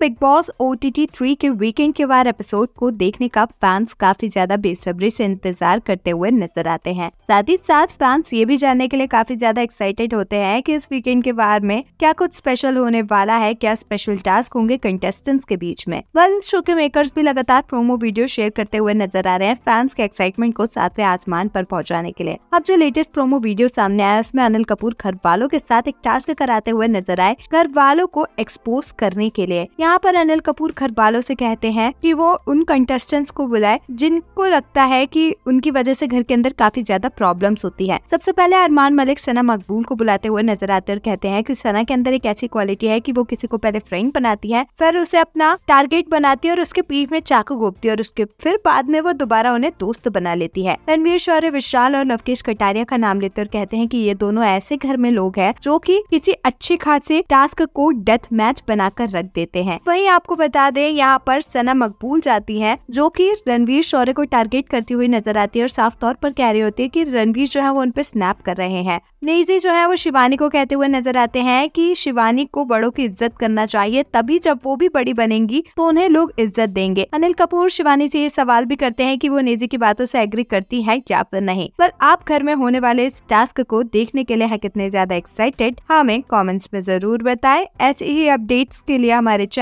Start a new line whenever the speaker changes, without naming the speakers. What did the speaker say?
big Boss O T T three के weekend के बाद एपिसोड को देखने का फैंस काफी ज्यादा बेसब्री से इंतजार करते हुए नजर आते हैं साथ ही साथ फैंस ये भी जानने के लिए काफी ज्यादा एक्साइटेड होते हैं कि इस वीकेंड के बाद में क्या कुछ स्पेशल होने वाला है क्या स्पेशल टास्क होंगे कंटेस्टेंट्स के बीच में वेल शो के मेकर्स भी लगातार प्रोमो वीडियो शेयर करते हुए नजर आ रहे हैं फैंस के एक्साइटमेंट को सातवें आसमान पर पहुंचाने के लिए अब जो लेटेस्ट प्रोमो वीडियो सामने आया उसमें अनिल कपूर घर वालों के साथ एक टास्क कराते हुए नजर आए घर वालों को एक्सपोज करने के लिए यहाँ पर अनिल कपूर खरबालों से कहते हैं कि वो उन कंटेस्टेंट्स को बुलाए जिनको लगता है कि उनकी वजह से घर के अंदर काफी ज्यादा प्रॉब्लम्स होती है सबसे पहले अरमान मलिक सना मकबूल को बुलाते हुए नजर आते और कहते हैं कि सना के अंदर एक ऐसी क्वालिटी है कि वो किसी को पहले फ्रेंड बनाती है फिर उसे अपना टारगेट बनाती है और उसके पीठ में चाकू गोपती है और उसके फिर बाद में वो दोबारा उन्हें दोस्त बना लेती है रणवीर शौर्य विशाल और नवकेश कटारिया का नाम लेते और कहते हैं की ये दोनों ऐसे घर में लोग है जो की किसी अच्छे खासे टास्क को डेथ मैच बनाकर रख देते हैं हैं वहीं आपको बता दें यहाँ पर सना मकबूल जाती है जो की रणवीर शौर्य को टारगेट करती हुई नजर आती है और साफ तौर पर कह रही होती है की रणवीर जो है वो उनपे स्नैप कर रहे हैं नेजी जो है वो शिवानी को कहते हुए नजर आते हैं की शिवानी को बड़ों की इज्जत करना चाहिए तभी जब वो भी बड़ी बनेंगी तो उन्हें लोग इज्जत देंगे अनिल कपूर शिवानी से ये सवाल भी करते हैं कि वो नेजी की बातों से एग्री करती है या फिर नहीं पर आप घर में होने वाले इस टास्क को देखने के लिए है कितने ज्यादा एक्साइटेड हमें कॉमेंट्स में जरूर बताए ऐसे ही अपडेट्स के लिए हमारे चैनल